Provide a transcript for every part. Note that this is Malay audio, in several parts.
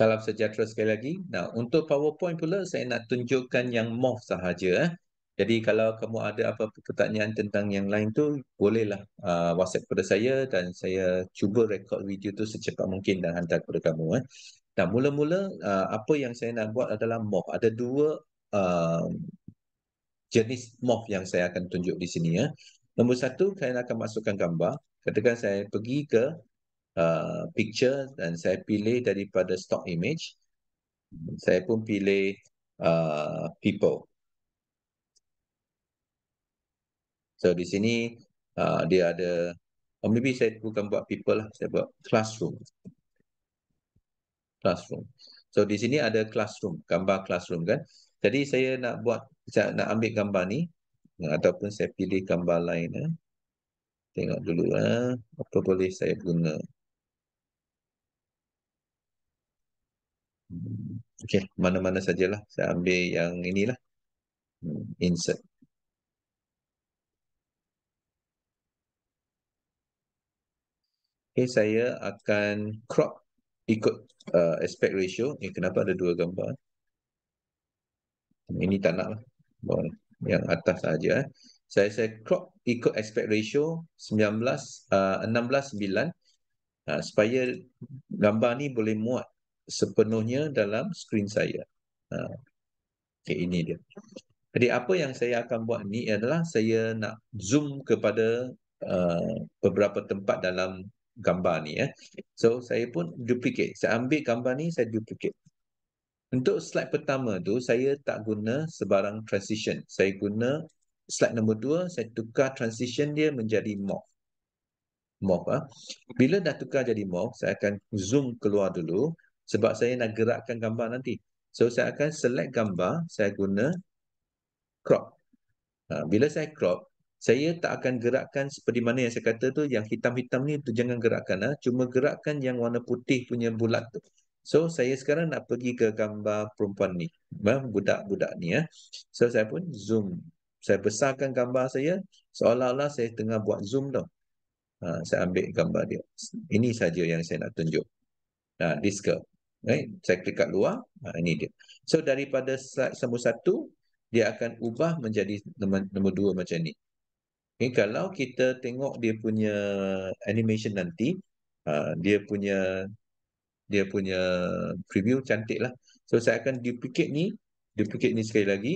Salam sejahtera sekali lagi. Nah, untuk PowerPoint pula saya nak tunjukkan yang moth sahaja. Eh. Jadi kalau kamu ada apa-apa pertanyaan tentang yang lain tu, bolehlah uh, WhatsApp kepada saya dan saya cuba rekod video tu secepat mungkin dan hantar kepada kamu. Eh. Dan mula-mula uh, apa yang saya nak buat adalah moth. Ada dua uh, jenis moth yang saya akan tunjuk di sini. Eh. Nombor satu, saya akan masukkan gambar. Katakan saya pergi ke uh, picture dan saya pilih daripada stock image. Saya pun pilih uh, people. So di sini uh, dia ada, or maybe saya bukan buat people lah, saya buat classroom. Classroom. So di sini ada classroom, gambar classroom kan. Jadi saya nak buat, nak ambil gambar ni ataupun saya pilih gambar lain. Eh. Tengok dulu eh. apa boleh saya guna. Okey, mana-mana sajalah. Saya ambil yang inilah. Hmm, insert. Okay, saya akan crop ikut uh, aspect ratio. Ini eh, kenapa ada dua gambar? Hmm, ini tak nak lah. Yang atas saja. Eh. Saya saya crop ikut aspect ratio 19, uh, 16, 9. Uh, supaya gambar ni boleh muat sepenuhnya dalam skrin saya. Ha. Okay, ini dia. Jadi apa yang saya akan buat ni adalah saya nak zoom kepada uh, beberapa tempat dalam gambar ni. Eh. So saya pun duplicate. Saya ambil gambar ni, saya duplicate. Untuk slide pertama tu, saya tak guna sebarang transition. Saya guna slide nombor dua, saya tukar transition dia menjadi mock. Mock Ha. Ah. Bila dah tukar jadi mock saya akan zoom keluar dulu sebab saya nak gerakkan gambar nanti. So saya akan select gambar, saya guna crop. Ha, bila saya crop, saya tak akan gerakkan seperti mana yang saya kata tu, yang hitam-hitam ni tu jangan gerakkan. Ha. Cuma gerakkan yang warna putih punya bulat tu. So saya sekarang nak pergi ke gambar perempuan ni. Budak-budak ni. Ha. So saya pun zoom. Saya besarkan gambar saya, seolah-olah saya tengah buat zoom tau. Ha, saya ambil gambar dia. Ini saja yang saya nak tunjuk. Ha, this girl. Right? Saya klik kat luar. Ha, ini dia. So daripada slide nombor satu, dia akan ubah menjadi nombor, nombor dua macam ni. Okay, kalau kita tengok dia punya animation nanti, uh, dia punya dia punya preview cantik lah. So saya akan duplicate ni, duplicate ni sekali lagi,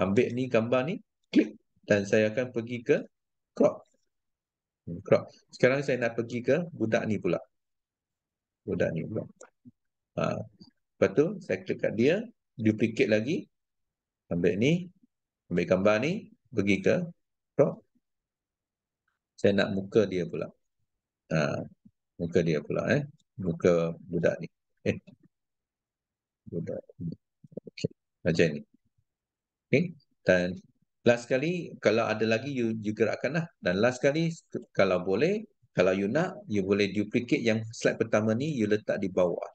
ambil ni gambar ni, klik dan saya akan pergi ke crop. Hmm, crop. Sekarang saya nak pergi ke budak ni pula. Budak ni pula. Ha. Lepas tu saya klik kat dia, duplicate lagi. Ambil ni, ambil gambar ni, pergi ke crop. Saya nak muka dia pula. Ha. Muka dia pula eh. Muka budak ni. Eh. Budak okay. Macam ni. Okay. Dan last kali, kalau ada lagi, you, you gerakkan lah. Dan last kali, kalau boleh, kalau you nak, you boleh duplicate yang slide pertama ni, you letak di bawah.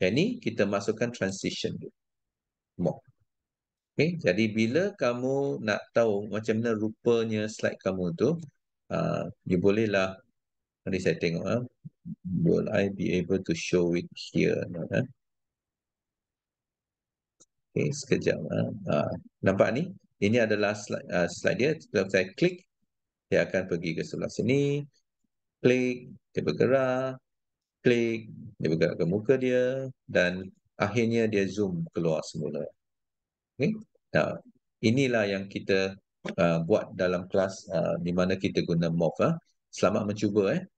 Yang ni kita masukkan transition dulu. More. Okay, jadi bila kamu nak tahu macam mana rupanya slide kamu tu, uh, you bolehlah, nanti saya tengok, uh, will I be able to show it here? Not, uh? Okay, sekejap. Uh, uh, nampak ni? Ini adalah slide, uh, slide dia. Kalau saya klik, dia akan pergi ke sebelah sini. Klik, dia bergerak klik, dia bergerak ke muka dia dan akhirnya dia zoom keluar semula. Okay? Nah, inilah yang kita uh, buat dalam kelas uh, di mana kita guna MOV. Uh. Ah. Selamat mencuba. Eh.